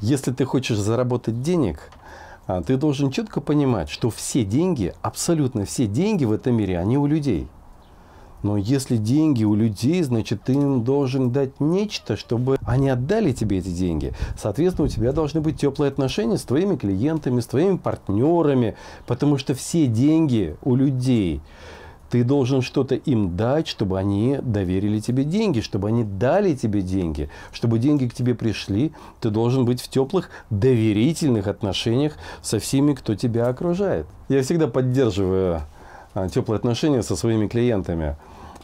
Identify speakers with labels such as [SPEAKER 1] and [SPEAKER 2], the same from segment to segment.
[SPEAKER 1] Если ты хочешь заработать денег, а, ты должен четко понимать, что все деньги, абсолютно все деньги в этом мире, они у людей. Но если деньги у людей, значит, ты им должен дать нечто, чтобы они отдали тебе эти деньги. Соответственно, у тебя должны быть теплые отношения с твоими клиентами, с твоими партнерами, потому что все деньги у людей. Ты должен что-то им дать, чтобы они доверили тебе деньги, чтобы они дали тебе деньги, чтобы деньги к тебе пришли. Ты должен быть в теплых, доверительных отношениях со всеми, кто тебя окружает. Я всегда поддерживаю а, теплые отношения со своими клиентами.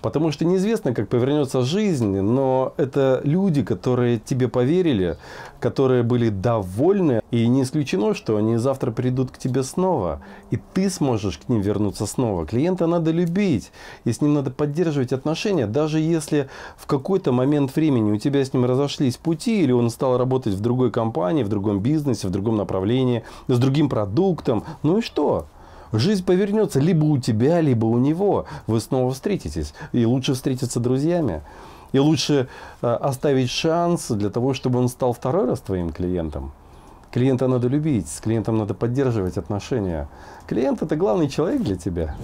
[SPEAKER 1] Потому что неизвестно, как повернется жизнь, но это люди, которые тебе поверили, которые были довольны, и не исключено, что они завтра придут к тебе снова, и ты сможешь к ним вернуться снова. Клиента надо любить, и с ним надо поддерживать отношения, даже если в какой-то момент времени у тебя с ним разошлись пути, или он стал работать в другой компании, в другом бизнесе, в другом направлении, с другим продуктом. Ну и что? жизнь повернется либо у тебя, либо у него. Вы снова встретитесь. И лучше встретиться друзьями. И лучше э, оставить шанс для того, чтобы он стал второй раз твоим клиентом. Клиента надо любить, с клиентом надо поддерживать отношения. Клиент – это главный человек для тебя.